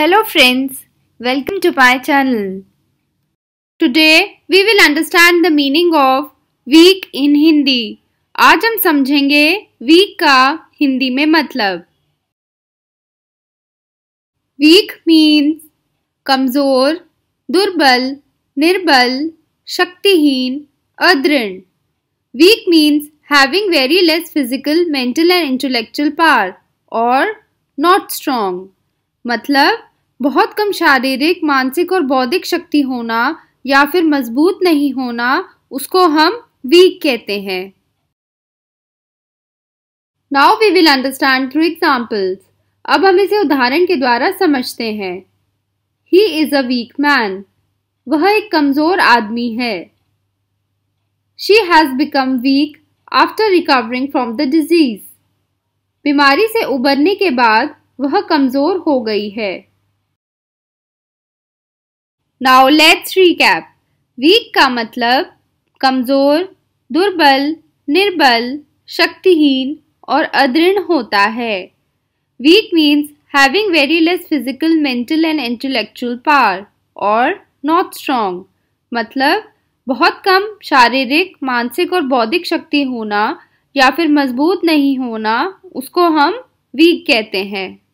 Hello friends, welcome to my channel. Today we will understand the meaning of week in Hindi. aaj hum samjhenge week ka hindi mein matlab Weak means kamzor durbal nirbal shaktihin adrin Weak means having very less physical, mental and intellectual power or not strong. matlab बहुत कम शारीरिक मानसिक और बौद्धिक शक्ति होना या फिर मजबूत नहीं होना उसको हम वीक कहते हैं now we will understand through examples अब हम इसे उदाहरण के द्वारा समझते हैं he is a weak man वह एक कमजोर आदमी है she has become weak after recovering from the disease बीमारी से उबरने के बाद वह कमजोर हो गई है नाउ लेट्स रीकैप वीक का मतलब कमज़ोर दुर्बल निर्बल शक्तिहीन और अदृढ़ होता है weak means having very less physical mental and intellectual power और नॉट स्ट्रोंग मतलब बहुत कम शारीरिक मानसिक और बौद्धिक शक्ति होना या फिर मजबूत नहीं होना उसको हम वीक कहते हैं